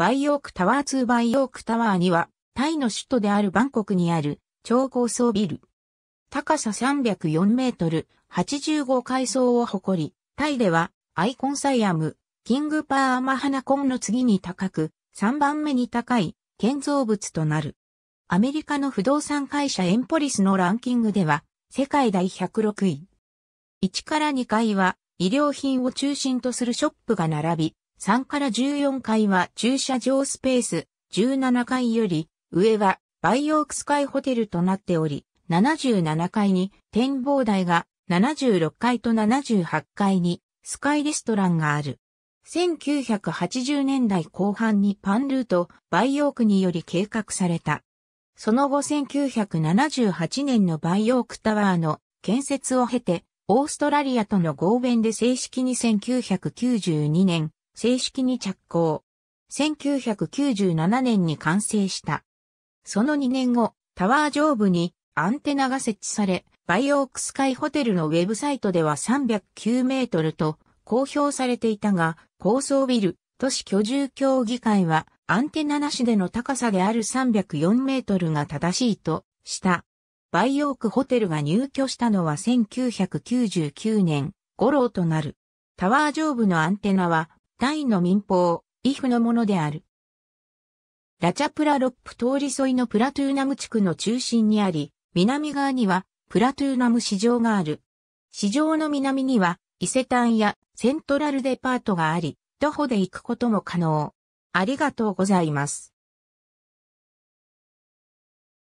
バイヨークタワー2バイヨークタワーには、タイの首都であるバンコクにある超高層ビル。高さ304メートル、85階層を誇り、タイではアイコンサイアム、キングパーマハナコンの次に高く、3番目に高い建造物となる。アメリカの不動産会社エンポリスのランキングでは、世界第106位。1から2階は、衣料品を中心とするショップが並び、3から14階は駐車場スペース、17階より上はバイオークスカイホテルとなっており、77階に展望台が76階と78階にスカイレストランがある。1980年代後半にパンルート、バイオークにより計画された。その後1978年のバイオークタワーの建設を経て、オーストラリアとの合弁で正式に1992年、正式に着工。1997年に完成した。その2年後、タワー上部にアンテナが設置され、バイオークスカイホテルのウェブサイトでは309メートルと公表されていたが、高層ビル、都市居住協議会はアンテナなしでの高さである304メートルが正しいとした。バイオークホテルが入居したのは1999年、頃となる。タワー上部のアンテナはタイの民放、イフのものである。ラチャプラロップ通り沿いのプラトゥーナム地区の中心にあり、南側にはプラトゥーナム市場がある。市場の南には伊勢丹やセントラルデパートがあり、徒歩で行くことも可能。ありがとうございます。